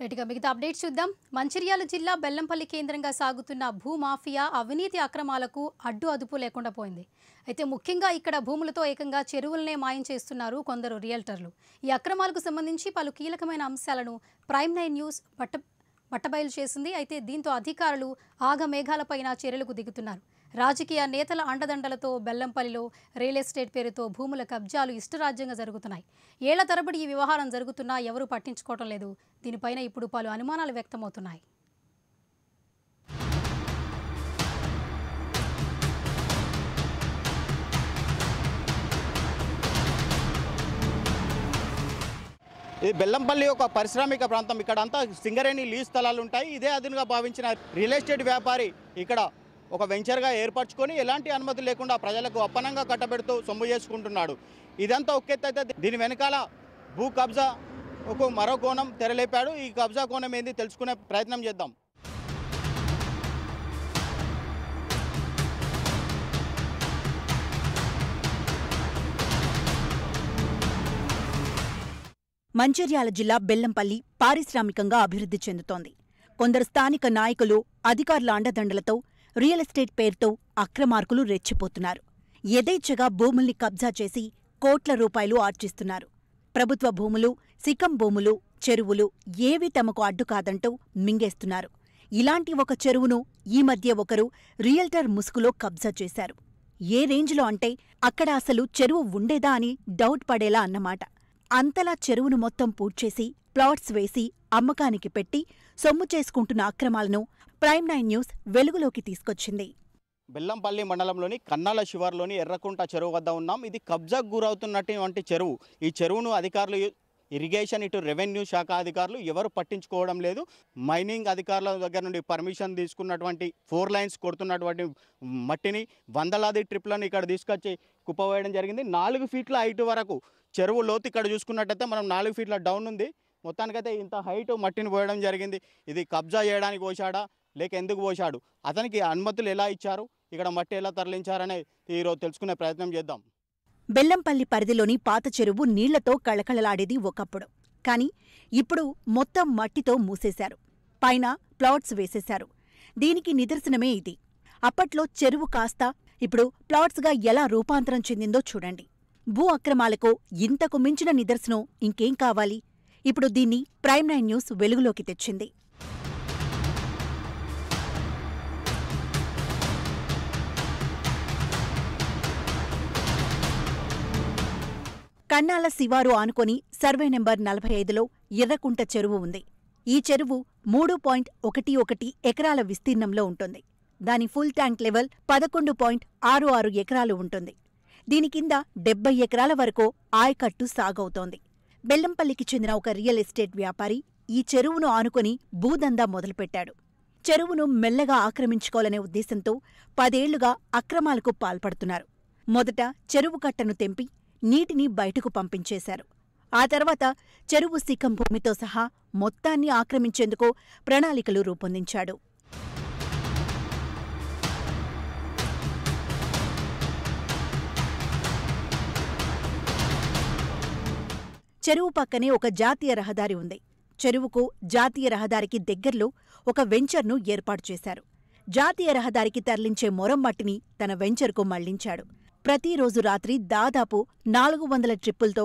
రెడ్డిగా మిగతా అప్డేట్ చూద్దాం మంచిర్యాల జిల్లా బెల్లంపల్లి కేంద్రంగా సాగుతున్న భూమాఫియా అవినీతి అక్రమాలకు అడ్డు అదుపు లేకుండా పోయింది అయితే ముఖ్యంగా ఇక్కడ భూములతో ఏకంగా చెరువులనే మాయం చేస్తున్నారు కొందరు రియల్టర్లు ఈ అక్రమాలకు సంబంధించి పలు కీలకమైన అంశాలను ప్రైమ్ నైన్ న్యూస్ బట్ట బట్టబయలు చేసింది అయితే దీంతో అధికారులు ఆగమేఘాలపైన చర్యలకు దిగుతున్నారు రాజకీయ నేతల అండదండలతో బెల్లంపల్లిలో రియల్ ఎస్టేట్ పేరుతో భూముల కబ్జాలు ఇష్టరాజ్యంగా జరుగుతున్నాయి ఏళ్ల తరబడి ఈ వ్యవహారం జరుగుతున్నా ఎవరూ పట్టించుకోవటం లేదు దీనిపైన ఇప్పుడు పలు అనుమానాలు వ్యక్తమవుతున్నాయి ఈ బెల్లంపల్లి ఒక పారిశ్రామిక ప్రాంతం ఇక్కడ అంతా సింగరేణి లీజ్ స్థలాలు ఉంటాయి ఇదే అదునుగా భావించిన రియల్ ఎస్టేట్ వ్యాపారి ఇక్కడ ఒక వెంచర్గా ఏర్పరచుకొని ఎలాంటి అనుమతి లేకుండా ప్రజలకు అప్పనంగా కట్టబెడుతూ సొమ్ము చేసుకుంటున్నాడు ఇదంతా ఒక్కెత్తైతే దీని వెనకాల భూ కబ్జా ఒక మరో కోణం తెరలేపాడు ఈ కబ్జా కోణం ఏంది తెలుసుకునే ప్రయత్నం చేద్దాం మంచిర్యాల జిల్లా బెల్లంపల్లి పారిశ్రామికంగా అభివృద్ధి చెందుతోంది కొందరు స్థానిక నాయకులు అధికారుల అండదండలతో రియల్ ఎస్టేట్ పేరుతో అక్రమార్కులు రెచ్చిపోతున్నారు యథేచ్ఛగా భూముల్ని కబ్జా చేసి కోట్ల రూపాయలు ఆర్జిస్తున్నారు ప్రభుత్వ భూములు సికం భూములు చెరువులు ఏవి తమకు అడ్డుకాదంటూ మింగేస్తున్నారు ఇలాంటి ఒక చెరువును ఈ మధ్య ఒకరు రియల్టర్ ముసుగులో కబ్జా చేశారు ఏ రేంజ్లో అంటే అక్కడ అసలు చెరువు ఉండేదా అని డౌట్ పడేలా అన్నమాట అంతలా చెరువును మొత్తం పూడ్చేసి ప్లాట్స్ వేసి అమ్మకానికి పెట్టి సొమ్ము చేసుకుంటున్న అక్రమాలను ప్రైమ్ నైన్ న్యూస్ వెలుగులోకి తీసుకొచ్చింది బెల్లంపల్లి మండలంలోని కన్నాల శివార్లోని ఎర్రకుంట చెరువు వద్ద ఉన్నాం ఇది కబ్జాకు గురవుతున్నటువంటి చెరువు ఈ చెరువును అధికారులు ఇరిగేషన్ ఇటు రెవెన్యూ శాఖ అధికారులు ఎవరు పట్టించుకోవడం లేదు మైనింగ్ అధికారుల దగ్గర నుండి పర్మిషన్ తీసుకున్నటువంటి ఫోర్ లైన్స్ కొడుతున్నటువంటి మట్టిని వందలాది ట్రిప్లను ఇక్కడ తీసుకొచ్చి కుప్పవేయడం జరిగింది నాలుగు ఫీట్ల హైట్ వరకు చెరువు లోతు ఇక్కడ చూసుకున్నట్టయితే మనం నాలుగు ఫీట్ల డౌన్ ఉంది మొత్తానికైతే ఇంత హైట్ మట్టిని పోయడం జరిగింది ఇది కబ్జా చేయడానికి పోశాడా లేక ఎందుకు పోశాడు అతనికి అనుమతులు ఎలా ఇచ్చారు ఇక్కడ మట్టి ఎలా తరలించారనే ఈరోజు తెలుసుకునే ప్రయత్నం చేద్దాం బెల్లంపల్లి పరిధిలోని పాత చెరువు నీళ్లతో కళకళలాడేది ఒకప్పుడు కానీ ఇప్పుడు మొత్తం మట్టితో మూసేశారు పైన ప్లాట్స్ వేసేశారు దీనికి నిదర్శనమే ఇది అప్పట్లో చెరువు కాస్త ఇప్పుడు ప్లాట్స్గా ఎలా రూపాంతరం చెందిందో చూడండి భూ అక్రమాలకు ఇంతకు మించిన నిదర్శనం ఇంకేం కావాలి ఇప్పుడు దీన్ని ప్రైమ్ నైన్ న్యూస్ వెలుగులోకి తెచ్చింది కన్నాల శివారు ఆనుకొని సర్వే నెంబర్ నలభై ఐదులో ఎర్రకుంట చెరువు ఉంది ఈ చెరువు మూడు పాయింట్ ఒకటి ఒకటి ఎకరాల విస్తీర్ణంలో ఉంటుంది దాని ఫుల్ ట్యాంక్ లెవెల్ పదకొండు పాయింట్ ఆరు ఆరు ఎకరాలు ఉంటుంది దీని కింద డెబ్బై ఎకరాల వరకు ఆయకట్టు సాగవుతోంది బెల్లంపల్లికి చెందిన ఒక రియల్ ఎస్టేట్ వ్యాపారి ఈ చెరువును ఆనుకొని భూదందా మొదలుపెట్టాడు చెరువును మెల్లగా ఆక్రమించుకోవాలనే ఉద్దేశంతో పదేళ్లుగా అక్రమాలకు పాల్పడుతున్నారు మొదట చెరువు కట్టను తెంపి నీటిని బయటకు పంపించేశారు ఆ తర్వాత చెరువు శిఖం భూమితో సహా మొత్తాన్ని ఆక్రమించేందుకు ప్రణాళికలు రూపొందించాడు చెరువు పక్కనే ఒక జాతీయ రహదారి ఉంది చెరువుకు జాతీయ రహదారికి దగ్గర్లో ఒక వెంచర్ను ఏర్పాటు చేశారు జాతీయ రహదారికి తరలించే మొరం మట్టిని తన వెంచర్కు మళ్లించాడు ప్రతిరోజు రాత్రి దాదాపు నాలుగు వందల ట్రిప్పులతో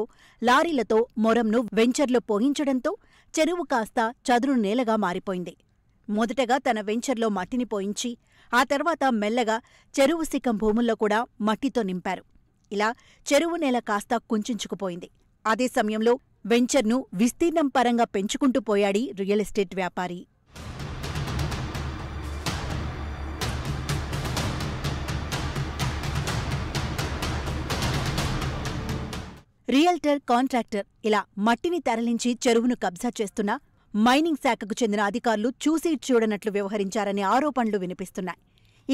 లారీలతో మొరంను వెంచర్లో పోయించడంతో చెరువు కాస్త చదురు నేలగా మారిపోయింది మొదటగా తన వెంచర్లో మట్టిని పోయించి ఆ తర్వాత మెల్లగా చెరువు సిఖం భూముల్లో కూడా మట్టితో నింపారు ఇలా చెరువు నేల కాస్త కుంచుకుపోయింది అదే సమయంలో వెంచర్ను విస్తీర్ణం పరంగా పెంచుకుంటూ పోయాడి రియల్ ఎస్టేట్ వ్యాపారి రియల్టర్ కాంట్రాక్టర్ ఇలా మట్టిని తరలించి చెరువును కబ్జా చేస్తున్న మైనింగ్ శాఖకు చెందిన అధికారులు చూసి చూడనట్లు వ్యవహరించారనే ఆరోపణలు వినిపిస్తున్నాయి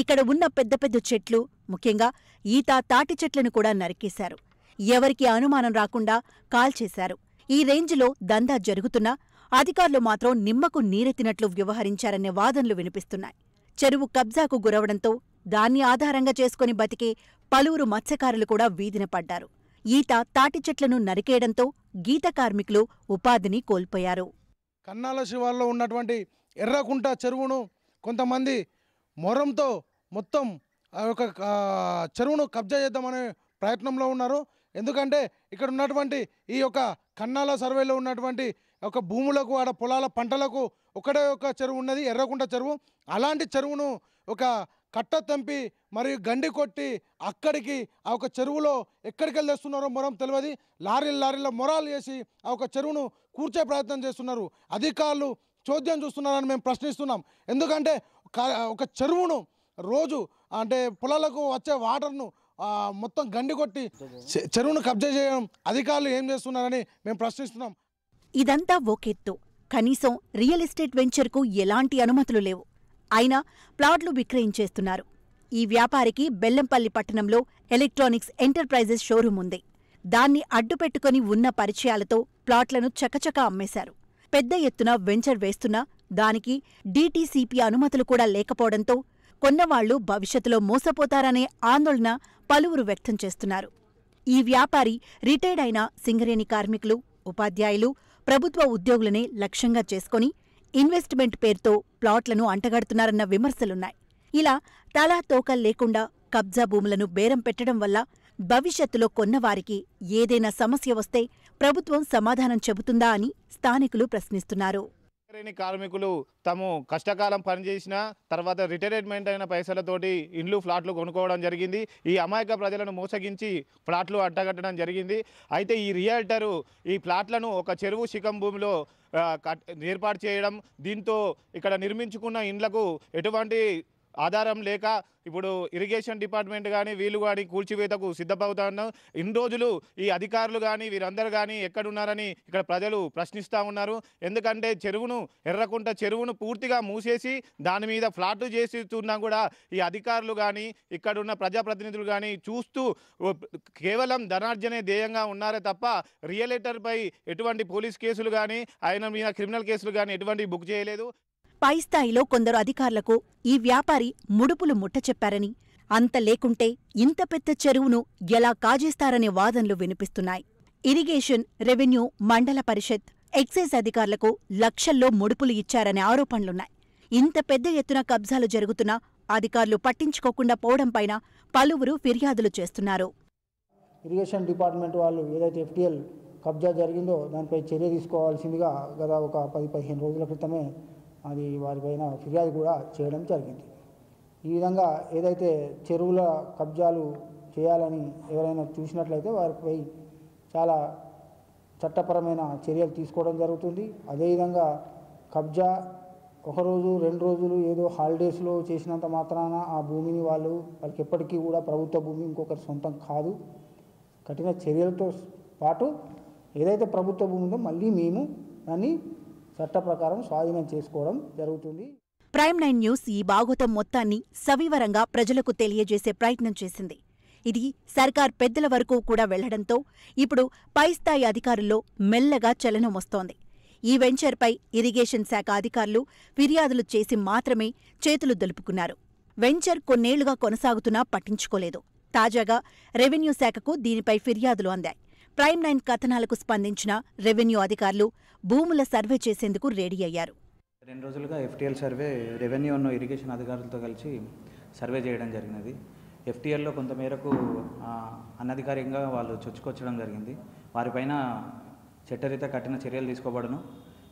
ఇక్కడ ఉన్న పెద్ద పెద్ద చెట్లు ముఖ్యంగా ఈత తాటి చెట్లను కూడా నరికేశారు ఎవరికీ అనుమానం రాకుండా కాల్చేశారు ఈ రేంజ్లో దందా జరుగుతున్నా అధికారులు మాత్రం నిమ్మకు నీరెత్తినట్లు వ్యవహరించారనే వాదనలు వినిపిస్తున్నాయి చెరువు కబ్జాకు గురవడంతో దాన్ని ఆధారంగా చేసుకుని బతికే పలువురు మత్స్యకారులు కూడా వీధిన పడ్డారు ఈత తాటి చెట్లను నరికేయడంతో గీత కార్మికులు ఉపాధిని కోల్పోయారు కన్నాల శివాల్లో ఉన్నటువంటి ఎర్రకుంట చెరువును కొంతమంది మొరంతో మొత్తం ఆ యొక్క చెరువును కబ్జా చేద్దామనే ప్రయత్నంలో ఉన్నారు ఎందుకంటే ఇక్కడ ఉన్నటువంటి ఈ యొక్క కన్నాల సర్వేలో ఉన్నటువంటి ఒక భూములకు ఆడ పొలాల పంటలకు ఒకటే ఒక చెరువు ఉన్నది ఎర్రకుంట చెరువు అలాంటి చెరువును ఒక కట్ట తంపి మరియు గండి కొట్టి అక్కడికి ఆ ఒక చెరువులో ఎక్కడికి వెళ్ళేస్తున్నారో మొరం తెలియదు లారీలు లారీల మొరాలు వేసి ఆ ఒక చెరువును కూర్చే ప్రయత్నం చేస్తున్నారు అధికారులు చోద్యం చూస్తున్నారని మేము ప్రశ్నిస్తున్నాం ఎందుకంటే ఒక చెరువును రోజు అంటే పొలాలకు వచ్చే వాటర్ను మొత్తం గండి కొట్టి చెరువును కబ్జా చేయడం అధికారులు ఏం చేస్తున్నారని మేము ప్రశ్నిస్తున్నాం ఇదంతా ఓకెత్తు కనీసం రియల్ ఎస్టేట్ వెంచర్కు ఎలాంటి అనుమతులు లేవు అయినా ప్లాట్లు విక్రయించేస్తున్నారు ఈ వ్యాపారికి బెల్లంపల్లి పట్టణంలో ఎలక్ట్రానిక్స్ ఎంటర్ప్రైజెస్ షోరూం ఉంది దాన్ని అడ్డుపెట్టుకుని ఉన్న పరిచయాలతో ప్లాట్లను చకచకా అమ్మేశారు పెద్ద ఎత్తున వెంచర్ వేస్తున్నా దానికి డీటీసీపీ అనుమతులు కూడా లేకపోవడంతో కొన్నవాళ్లు భవిష్యత్తులో మోసపోతారనే ఆందోళన పలువురు వ్యక్తం చేస్తున్నారు ఈ వ్యాపారి రిటైర్డ్ అయిన సింగరేణి కార్మికులు ఉపాధ్యాయులు ప్రభుత్వ ఉద్యోగులనే లక్ష్యంగా చేసుకుని ఇన్వెస్ట్మెంట్ పేరుతో ప్లాట్లను అంటగడుతున్నారన్న విమర్శలున్నాయి ఇలా తలా తోకల్ లేకుండా కబ్జా భూములను బేరం పెట్టడం వల్ల భవిష్యత్తులో కొన్నవారికి ఏదైనా సమస్య వస్తే ప్రభుత్వం సమాధానం చెబుతుందా అని స్థానికులు ప్రశ్నిస్తున్నారు రేని కార్మికులు తాము కష్టకాలం పనిచేసిన తర్వాత రిటైర్మెంట్ అయిన పైసలతోటి ఇండ్లు ఫ్లాట్లు కొనుక్కోవడం జరిగింది ఈ అమాయక ప్రజలను మోసగించి ఫ్లాట్లు అడ్డగట్టడం జరిగింది అయితే ఈ రియల్టరు ఈ ఫ్లాట్లను ఒక చెరువు శిఖం భూమిలో ఏర్పాటు చేయడం దీంతో ఇక్కడ నిర్మించుకున్న ఇండ్లకు ఎటువంటి ఆధారం లేక ఇప్పుడు ఇరిగేషన్ డిపార్ట్మెంట్ కానీ వీళ్ళు కానీ కూల్చివేతకు ఉన్నాం ఇన్ని రోజులు ఈ అధికారులు కానీ వీరందరూ కానీ ఎక్కడున్నారని ఇక్కడ ప్రజలు ప్రశ్నిస్తూ ఉన్నారు ఎందుకంటే చెరువును ఎర్రకుంట చెరువును పూర్తిగా మూసేసి దాని మీద ఫ్లాట్లు చేస్తున్నా కూడా ఈ అధికారులు కానీ ఇక్కడున్న ప్రజాప్రతినిధులు కానీ చూస్తూ కేవలం ధనార్జనే ధ్యేయంగా ఉన్నారే తప్ప రియల్ ఎటర్పై ఎటువంటి పోలీస్ కేసులు కానీ ఆయన మీద క్రిమినల్ కేసులు కానీ ఎటువంటి బుక్ చేయలేదు పై స్థాయిలో కొందరు అధికారులకు ఈ వ్యాపారి ముడుపులు ముట్టచెప్పారని అంత లేకుంటే ఇంత పెద్ద చెరువును ఎలా కాజేస్తారనే వాదనలు వినిపిస్తున్నాయి ఇరిగేషన్ రెవెన్యూ మండల పరిషత్ ఎక్సైజ్ అధికారులకు లక్షల్లో ముడుపులు ఇచ్చారనే ఆరోపణలున్నాయి ఇంత పెద్ద ఎత్తున కబ్జాలు జరుగుతున్నా అధికారులు పట్టించుకోకుండా పోవడంపైన పలువురు ఫిర్యాదులు చేస్తున్నారు ఇరిగేషన్ డిపార్ట్మెంట్ వాళ్ళు ఏదైతే ఎఫ్టీఎల్ కబ్జా జరిగిందో దానిపై చర్య తీసుకోవాల్సిందిగా గత ఒక పది పదిహేను రోజుల క్రితమే అది వారిపైన ఫిర్యాదు కూడా చేయడం జరిగింది ఈ విధంగా ఏదైతే చెరువుల కబ్జాలు చేయాలని ఎవరైనా చూసినట్లయితే వారిపై చాలా చట్టపరమైన చర్యలు తీసుకోవడం జరుగుతుంది అదేవిధంగా కబ్జా ఒకరోజు రెండు రోజులు ఏదో హాలిడేస్లో చేసినంత మాత్రాన ఆ భూమిని వాళ్ళు వాళ్ళకి ఎప్పటికీ కూడా ప్రభుత్వ భూమి ఇంకొకరి సొంతం కాదు కఠిన చర్యలతో పాటు ఏదైతే ప్రభుత్వ భూమి ఉందో మళ్ళీ మేము దాన్ని చట్ట ప్రకారం స్వాధీనం చేసుకోవడం జరుగుతుంది ప్రైమ్ నైన్ న్యూస్ ఈ బాగోతం మొత్తాన్ని సవివరంగా ప్రజలకు తెలియజేసే ప్రయత్నం చేసింది ఇది సర్కార్ పెద్దల వరకు కూడా వెళ్లడంతో ఇప్పుడు పై స్థాయి అధికారుల్లో మెల్లగా చలనం వస్తోంది ఈ వెంచర్పై ఇరిగేషన్ శాఖ అధికారులు ఫిర్యాదులు చేసి మాత్రమే చేతులు దులుపుకున్నారు వెంచర్ కొన్నేళ్లుగా కొనసాగుతున్నా పట్టించుకోలేదు తాజాగా రెవెన్యూ శాఖకు దీనిపై ఫిర్యాదులు అందాయి ప్రైమ్ నైన్ కథనాలకు స్పందించిన రెవెన్యూ అధికారులు భూముల సర్వే చేసేందుకు రెడీ అయ్యారు రెండు రోజులుగా ఎఫ్టీఎల్ సర్వే రెవెన్యూ ఉన్న ఇరిగేషన్ అధికారులతో కలిసి సర్వే చేయడం జరిగినది ఎఫ్టీఎల్లో కొంతమేరకు అనధికారికంగా వాళ్ళు చొచ్చుకొచ్చడం జరిగింది వారిపైన చట్టరీత కఠిన చర్యలు తీసుకోబడను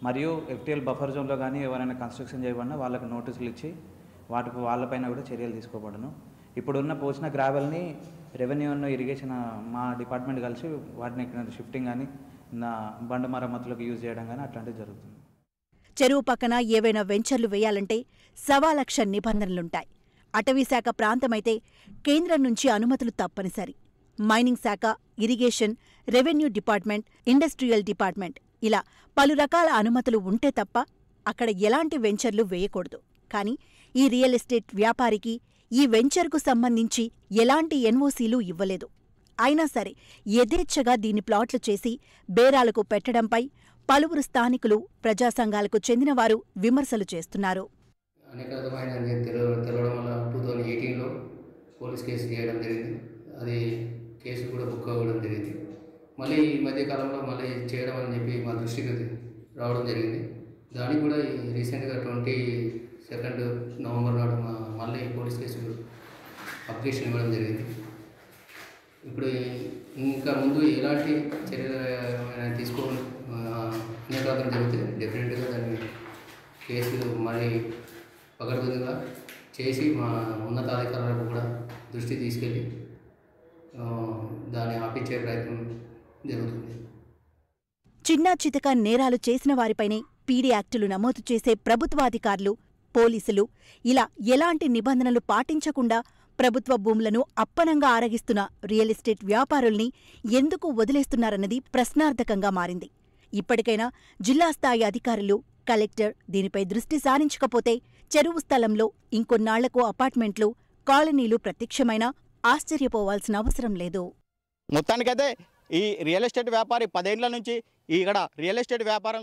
మరియు ఎఫ్టీఎల్ బఫర్ జోన్లో కానీ ఎవరైనా కన్స్ట్రక్షన్ చేయబడినా వాళ్ళకు నోటీసులు ఇచ్చి వాటి వాళ్ళపైన కూడా చర్యలు తీసుకోబడను ఇప్పుడున్న పోసిన గ్రావెల్ని రెవెన్యూ ఇరిగేషన్ మా డిపార్ట్మెంట్ కలిసి వాటిని ఇక్కడ షిఫ్టింగ్ కానీ నా బండ మరమ్మతులకు యూజ్ చేయడం కానీ అట్లాంటివి జరుగుతుంది చెరువు పక్కన ఏవైనా వెంచర్లు వేయాలంటే సవా లక్ష నిబంధనలుంటాయి అటవీశాఖ ప్రాంతమైతే కేంద్రం నుంచి అనుమతులు తప్పనిసరి మైనింగ్ శాఖ irrigation revenue department industrial department ఇలా పలు రకాల అనుమతులు ఉంటే తప్ప అక్కడ ఎలాంటి వెంచర్లు వేయకూడదు కానీ ఈ రియల్ ఎస్టేట్ వ్యాపారికి ఈ వెంచర్కు సంబంధించి ఎలాంటి ఎన్ఓసీలు ఇవ్వలేదు అయినా సరే యథేచ్ఛగా దీన్ని ప్లాట్లు చేసి బేరాలకు పెట్టడంపై పలువురు స్థానికులు ప్రజా సంఘాలకు చెందినవారు విమర్శలు చేస్తున్నారు పోలీస్ కేసు చేయడం జరిగింది అది కేసు కూడా బుక్ అవ్వడం జరిగింది మళ్ళీ ఈ మధ్యకాలంలో మళ్ళీ చేయడం అని చెప్పి మా దృష్టికి రావడం జరిగింది దానికి కూడా రీసెంట్గా ట్వంటీ సెకండ్ నవంబర్ నాడు మళ్ళీ పోలీస్ కేసు అప్లికేషన్ ఇవ్వడం జరిగింది ఇప్పుడు ఇంకా ముందు ఎలాంటి చర్యలు తీసుకో అన్యక్రాంతం జరిగితే డెఫినెట్గా దాన్ని కేసు మరి పగడుతుందిగా చేసి మా ఉన్నతాధికారులకు కూడా దృష్టి తీసుకెళ్ళి దాన్ని ఆపించే ప్రయత్నం జరుగుతుంది చిన్నా చితక నేరాలు చేసిన వారిపైనే పీడీ యాక్టులు నమోదు చేసే ప్రభుత్వాధికారులు పోలీసులు ఇలా ఎలాంటి నిబంధనలు పాటించకుండా ప్రభుత్వ భూములను అప్పనంగా ఆరగిస్తున్న రియల్ ఎస్టేట్ వ్యాపారుల్ని ఎందుకు వదిలేస్తున్నారన్నది ప్రశ్నార్థకంగా మారింది ఇప్పటికైనా జిల్లా స్థాయి అధికారులు కలెక్టర్ దీనిపై దృష్టి సారించకపోతే చెరువు స్థలంలో ఇంకొన్నాళ్లకు అపార్ట్మెంట్లు కాలనీలు ప్రత్యక్షమైనా ఆశ్చర్యపోవాల్సిన అవసరం లేదు మొత్తానికైతే ఈ రియల్ ఎస్టేట్ వ్యాపారి పదేళ్ల నుంచి ఇక్కడ రియల్ ఎస్టేట్ వ్యాపారం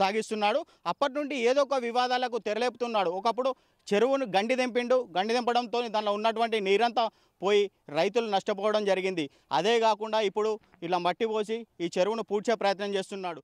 సాగిస్తున్నాడు అప్పటి నుండి ఏదో ఒక వివాదాలకు తెరలేపుతున్నాడు ఒకప్పుడు చెరువును గండి దింపిండు గండి దింపడంతో దానిలో ఉన్నటువంటి నీరంతా పోయి రైతులు నష్టపోవడం జరిగింది అదే కాకుండా ఇప్పుడు ఇలా మట్టి పోసి ఈ చెరువును పూడ్చే ప్రయత్నం చేస్తున్నాడు